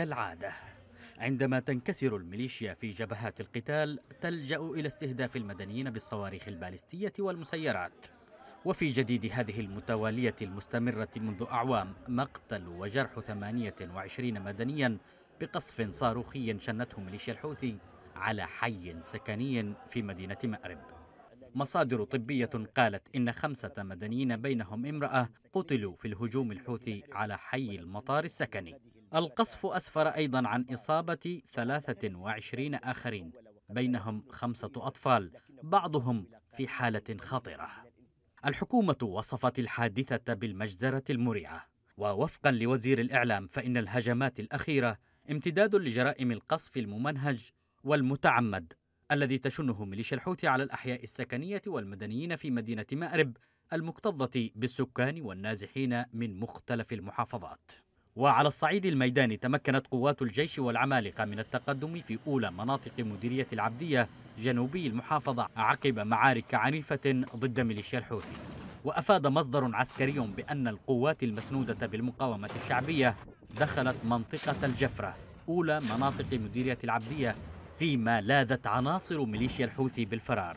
كالعادة عندما تنكسر الميليشيا في جبهات القتال تلجأ إلى استهداف المدنيين بالصواريخ البالستية والمسيرات وفي جديد هذه المتوالية المستمرة منذ أعوام مقتل وجرح 28 مدنيا بقصف صاروخي شنته ميليشيا الحوثي على حي سكني في مدينة مأرب مصادر طبية قالت إن خمسة مدنيين بينهم امرأة قتلوا في الهجوم الحوثي على حي المطار السكني القصف أسفر أيضا عن إصابة 23 آخرين بينهم خمسة أطفال بعضهم في حالة خطرة الحكومة وصفت الحادثة بالمجزرة المريعة ووفقا لوزير الإعلام فإن الهجمات الأخيرة امتداد لجرائم القصف الممنهج والمتعمد الذي تشنه ميليشيا الحوثي على الأحياء السكنية والمدنيين في مدينة مأرب المكتظة بالسكان والنازحين من مختلف المحافظات وعلى الصعيد الميداني تمكنت قوات الجيش والعمالقة من التقدم في أولى مناطق مديرية العبدية جنوبي المحافظة عقب معارك عنيفة ضد ميليشيا الحوثي وأفاد مصدر عسكري بأن القوات المسنودة بالمقاومة الشعبية دخلت منطقة الجفرة أولى مناطق مديرية العبدية فيما لاذت عناصر ميليشيا الحوثي بالفرار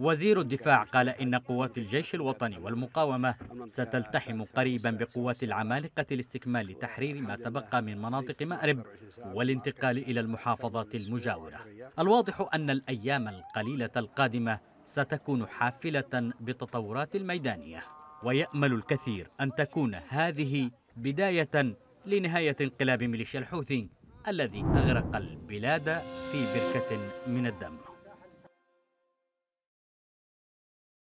وزير الدفاع قال إن قوات الجيش الوطني والمقاومة ستلتحم قريبا بقوات العمالقة لاستكمال تحرير ما تبقى من مناطق مأرب والانتقال إلى المحافظات المجاورة الواضح أن الأيام القليلة القادمة ستكون حافلة بالتطورات الميدانية ويأمل الكثير أن تكون هذه بداية لنهاية انقلاب ميليشيا الحوثي الذي أغرق البلاد في بركة من الدم